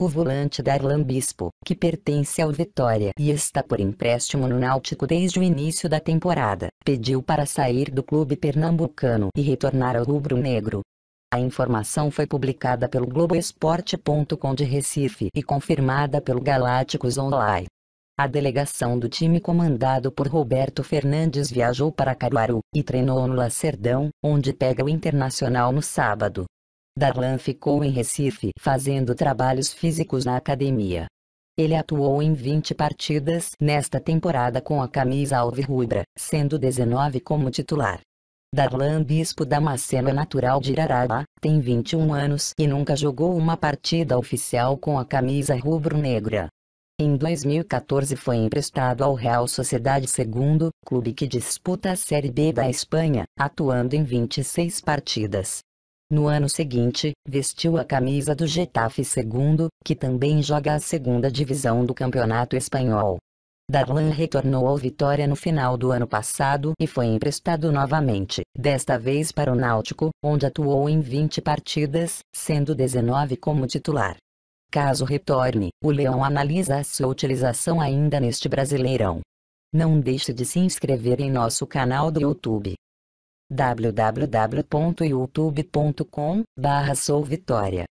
o volante Darlan Bispo, que pertence ao Vitória e está por empréstimo no Náutico desde o início da temporada, pediu para sair do clube pernambucano e retornar ao rubro-negro. A informação foi publicada pelo Globoesporte.com de Recife e confirmada pelo Galácticos Online. A delegação do time comandado por Roberto Fernandes viajou para Caruaru e treinou no Lacerdão, onde pega o Internacional no sábado. Darlan ficou em Recife fazendo trabalhos físicos na academia. Ele atuou em 20 partidas nesta temporada com a camisa alvirrubra, sendo 19 como titular. Darlan Bispo Damasceno é natural de Iraraba, tem 21 anos e nunca jogou uma partida oficial com a camisa rubro-negra. Em 2014 foi emprestado ao Real Sociedade II, clube que disputa a Série B da Espanha, atuando em 26 partidas. No ano seguinte, vestiu a camisa do Getafe II, que também joga a segunda divisão do Campeonato Espanhol. Darlan retornou ao Vitória no final do ano passado e foi emprestado novamente, desta vez para o Náutico, onde atuou em 20 partidas, sendo 19 como titular. Caso retorne, o Leão analisa a sua utilização ainda neste Brasileirão. Não deixe de se inscrever em nosso canal do YouTube www.youtube.com/souvitória